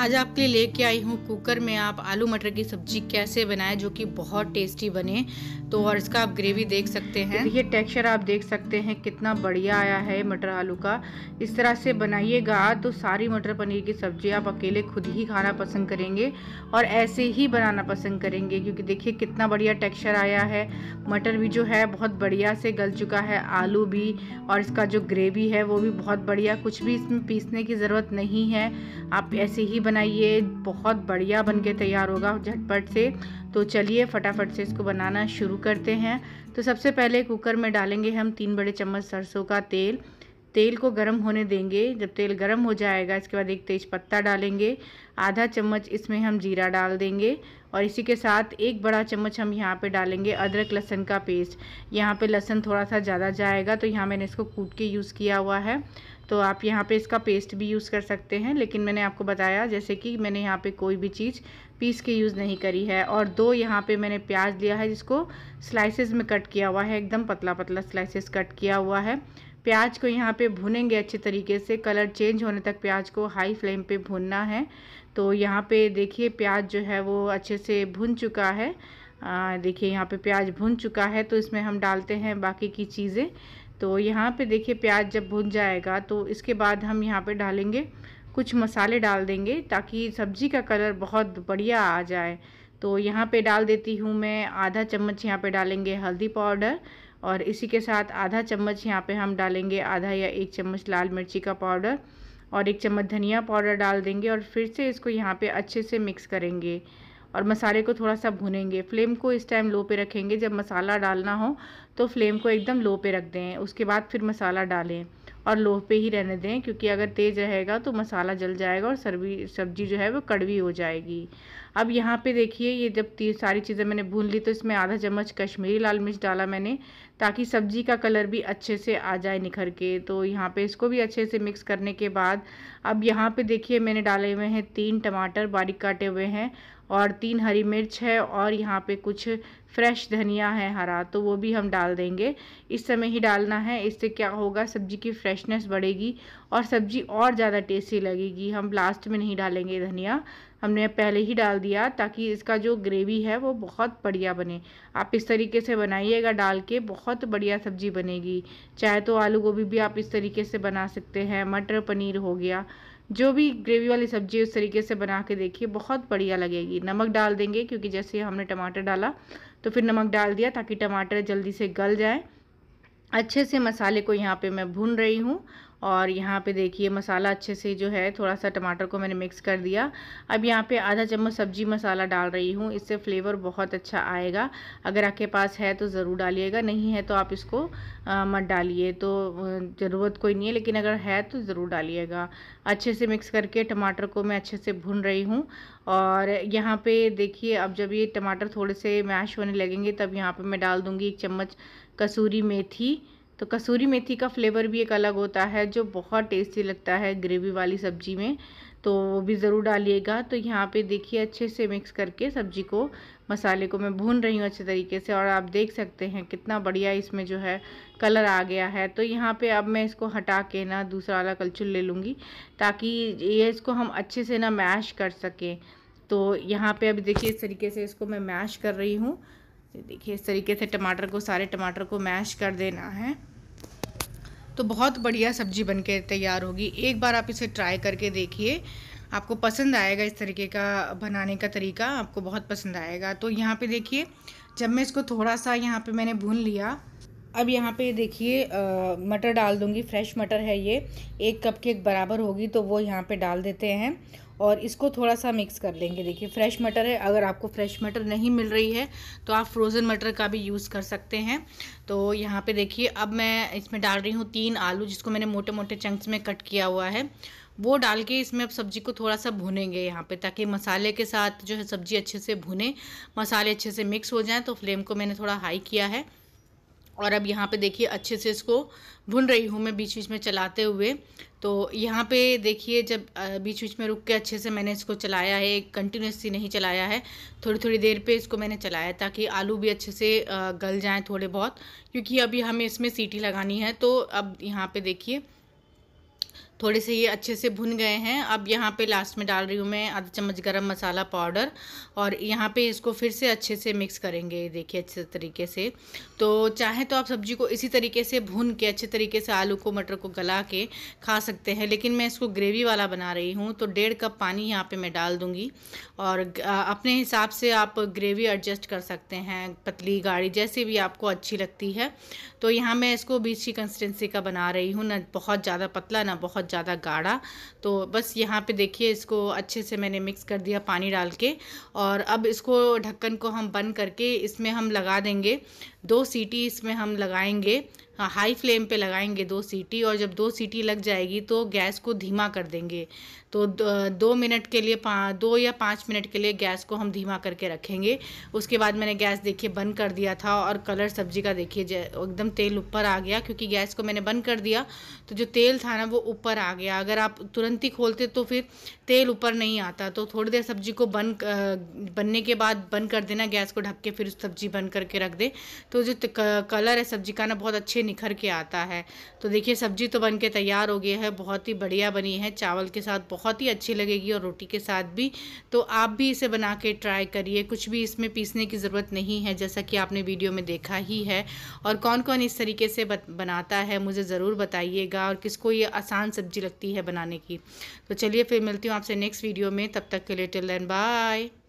आज आपके लिए लेके आई हूँ कुकर में आप आलू मटर की सब्जी कैसे बनाएं जो कि बहुत टेस्टी बने तो और इसका आप ग्रेवी देख सकते हैं ये टेक्सचर आप देख सकते हैं कितना बढ़िया आया है मटर आलू का इस तरह से बनाइएगा तो सारी मटर पनीर की सब्जी आप अकेले खुद ही खाना पसंद करेंगे और ऐसे ही बनाना पसंद करेंगे क्योंकि देखिए कितना बढ़िया टेक्स्चर आया है मटर भी जो है बहुत बढ़िया से गल चुका है आलू भी और इसका जो ग्रेवी है वो भी बहुत बढ़िया कुछ भी इसमें पीसने की ज़रूरत नहीं है आप ऐसे ही बनाइए बहुत बढ़िया बन के तैयार होगा झटपट से तो चलिए फटाफट से इसको बनाना शुरू करते हैं तो सबसे पहले कुकर में डालेंगे हम तीन बड़े चम्मच सरसों का तेल तेल को गर्म होने देंगे जब तेल गर्म हो जाएगा इसके बाद एक तेज पत्ता डालेंगे आधा चम्मच इसमें हम जीरा डाल देंगे और इसी के साथ एक बड़ा चम्मच हम यहाँ पे डालेंगे अदरक लहसन का पेस्ट यहाँ पे लहसन थोड़ा सा ज़्यादा जाएगा तो यहाँ मैंने इसको कूट के यूज़ किया हुआ है तो आप यहाँ पे इसका पेस्ट भी यूज़ कर सकते हैं लेकिन मैंने आपको बताया जैसे कि मैंने यहाँ पे कोई भी चीज़ पीस के यूज़ नहीं करी है और दो यहाँ पे मैंने प्याज लिया है जिसको स्लाइसेस में कट किया हुआ है एकदम पतला पतला स्लाइसेस कट किया हुआ है प्याज को यहाँ पे भुनेंगे अच्छे तरीके से कलर चेंज होने तक प्याज को हाई फ्लेम पर भूनना है तो यहाँ पर देखिए प्याज जो है वो अच्छे से भुन चुका है देखिए यहाँ पर प्याज भुन चुका है तो इसमें हम डालते हैं बाकी की चीज़ें तो यहाँ पे देखिए प्याज जब भुन जाएगा तो इसके बाद हम यहाँ पे डालेंगे कुछ मसाले डाल देंगे ताकि सब्ज़ी का कलर बहुत बढ़िया आ जाए तो यहाँ पे डाल देती हूँ मैं आधा चम्मच यहाँ पे डालेंगे हल्दी पाउडर और इसी के साथ आधा चम्मच यहाँ पे हम डालेंगे आधा या एक चम्मच लाल मिर्ची का पाउडर और एक चम्मच धनिया पाउडर डाल देंगे और फिर से इसको यहाँ पर अच्छे से मिक्स करेंगे और मसाले को थोड़ा सा भुनेंगे फ्लेम को इस टाइम लो पे रखेंगे जब मसाला डालना हो तो फ्लेम को एकदम लो पे रख दें उसके बाद फिर मसाला डालें और लो पे ही रहने दें क्योंकि अगर तेज़ रहेगा तो मसाला जल जाएगा और सर्वी सब्जी जो है वो कड़वी हो जाएगी अब यहाँ पे देखिए ये जब सारी चीज़ें मैंने भून ली तो इसमें आधा चम्मच कश्मीरी लाल मिर्च डाला मैंने ताकि सब्जी का कलर भी अच्छे से आ जाए निखर के तो यहाँ पे इसको भी अच्छे से मिक्स करने के बाद अब यहाँ पे देखिए मैंने डाले हुए हैं तीन टमाटर बारीक काटे हुए हैं और तीन हरी मिर्च है और यहाँ पे कुछ फ्रेश धनिया है हरा तो वो भी हम डाल देंगे इस समय ही डालना है इससे क्या होगा सब्जी की फ्रेशनेस बढ़ेगी और सब्जी और ज़्यादा टेस्टी लगेगी हम लास्ट में नहीं डालेंगे धनिया हमने पहले ही डाल दिया ताकि इसका जो ग्रेवी है वो बहुत बढ़िया बने आप इस तरीके से बनाइएगा डाल के बहुत बढ़िया सब्जी बनेगी चाहे तो आलू गोभी भी आप इस तरीके से बना सकते हैं मटर पनीर हो गया जो भी ग्रेवी वाली सब्जी उस तरीके से बना के देखिए बहुत बढ़िया लगेगी नमक डाल देंगे क्योंकि जैसे हमने टमाटर डाला तो फिर नमक डाल दिया ताकि टमाटर जल्दी से गल जाए अच्छे से मसाले को यहाँ पे मैं भून रही हूँ और यहाँ पे देखिए मसाला अच्छे से जो है थोड़ा सा टमाटर को मैंने मिक्स कर दिया अब यहाँ पे आधा चम्मच सब्जी मसाला डाल रही हूँ इससे फ्लेवर बहुत अच्छा आएगा अगर आपके पास है तो ज़रूर डालिएगा नहीं है तो आप इसको आ, मत डालिए तो ज़रूरत कोई नहीं है लेकिन अगर है तो ज़रूर डालिएगा अच्छे से मिक्स करके टमाटर को मैं अच्छे से भून रही हूँ और यहाँ पर देखिए अब जब ये टमाटर थोड़े से मैश होने लगेंगे तब यहाँ पर मैं डाल दूँगी एक चम्मच कसूरी मेथी तो कसूरी मेथी का फ्लेवर भी एक अलग होता है जो बहुत टेस्टी लगता है ग्रेवी वाली सब्जी में तो वो भी ज़रूर डालिएगा तो यहाँ पे देखिए अच्छे से मिक्स करके सब्जी को मसाले को मैं भून रही हूँ अच्छे तरीके से और आप देख सकते हैं कितना बढ़िया इसमें जो है कलर आ गया है तो यहाँ पे अब मैं इसको हटा के ना दूसरा वाला कलचुल ले लूँगी ताकि ये इसको हम अच्छे से ना मैश कर सकें तो यहाँ पर अभी देखिए इस तरीके से इसको मैं मैश कर रही हूँ ये देखिए इस तरीके से टमाटर को सारे टमाटर को मैश कर देना है तो बहुत बढ़िया सब्जी बनके तैयार होगी एक बार आप इसे ट्राई करके देखिए आपको पसंद आएगा इस तरीके का बनाने का तरीका आपको बहुत पसंद आएगा तो यहाँ पे देखिए जब मैं इसको थोड़ा सा यहाँ पे मैंने भून लिया अब यहाँ पे देखिए मटर डाल दूँगी फ्रेश मटर है ये एक कप के बराबर होगी तो वो यहाँ पे डाल देते हैं और इसको थोड़ा सा मिक्स कर लेंगे देखिए फ्रेश मटर है अगर आपको फ्रेश मटर नहीं मिल रही है तो आप फ्रोज़न मटर का भी यूज़ कर सकते हैं तो यहाँ पे देखिए अब मैं इसमें डाल रही हूँ तीन आलू जिसको मैंने मोटे मोटे चंक्स में कट किया हुआ है वो डाल के इसमें अब सब्ज़ी को थोड़ा सा भुनेंगे यहाँ पे ताकि मसाले के साथ जो है सब्ज़ी अच्छे से भुने मसाले अच्छे से मिक्स हो जाएँ तो फ्लेम को मैंने थोड़ा हाई किया है और अब यहाँ पे देखिए अच्छे से इसको भुन रही हूँ मैं बीच बीच में चलाते हुए तो यहाँ पे देखिए जब बीच बीच में रुक के अच्छे से मैंने इसको चलाया है कंटिन्यूसली नहीं चलाया है थोड़ी थोड़ी देर पे इसको मैंने चलाया ताकि आलू भी अच्छे से गल जाएँ थोड़े बहुत क्योंकि अभी हमें इसमें सीटी लगानी है तो अब यहाँ पर देखिए थोड़े से ये अच्छे से भुन गए हैं अब यहाँ पे लास्ट में डाल रही हूँ मैं आधा चम्मच गरम मसाला पाउडर और यहाँ पे इसको फिर से अच्छे से मिक्स करेंगे देखिए अच्छे तरीके से तो चाहे तो आप सब्जी को इसी तरीके से भून के अच्छे तरीके से आलू को मटर को गला के खा सकते हैं लेकिन मैं इसको ग्रेवी वाला बना रही हूँ तो डेढ़ कप पानी यहाँ पर मैं डाल दूँगी और अपने हिसाब से आप ग्रेवी एडजस्ट कर सकते हैं पतली गाढ़ी जैसे भी आपको अच्छी लगती है तो यहाँ मैं इसको बीच की कंसिस्टेंसी का बना रही हूँ ना बहुत ज़्यादा पतला ना बहुत ज़्यादा गाढ़ा तो बस यहाँ पे देखिए इसको अच्छे से मैंने मिक्स कर दिया पानी डाल के और अब इसको ढक्कन को हम बंद करके इसमें हम लगा देंगे दो सीटी इसमें हम लगाएंगे हाई फ्लेम पे लगाएंगे दो सीटी और जब दो सीटी लग जाएगी तो गैस को धीमा कर देंगे तो दो मिनट के लिए दो या पाँच मिनट के लिए गैस को हम धीमा करके रखेंगे उसके बाद मैंने गैस देखिए बंद कर दिया था और कलर सब्जी का देखिए एकदम तेल ऊपर आ गया क्योंकि गैस को मैंने बंद कर दिया तो जो तेल था ना वो ऊपर आ गया अगर आप तुरंत ही खोलते तो फिर तेल ऊपर नहीं आता तो थोड़ी देर सब्जी को बंद बनने के बाद बंद कर देना गैस को ढक के फिर सब्जी बंद करके रख दे तो जो कलर है सब्जी का ना बहुत अच्छे निखर के आता है तो देखिए सब्जी तो बन के तैयार हो गई है बहुत ही बढ़िया बनी है चावल के साथ बहुत ही अच्छी लगेगी और रोटी के साथ भी तो आप भी इसे बना के ट्राई करिए कुछ भी इसमें पीसने की ज़रूरत नहीं है जैसा कि आपने वीडियो में देखा ही है और कौन कौन इस तरीके से बनाता है मुझे ज़रूर बताइएगा और किसको ये आसान सब्जी लगती है बनाने की तो चलिए फिर मिलती हूँ आपसे नेक्स्ट वीडियो में तब तक के लिए टिल एंड बाय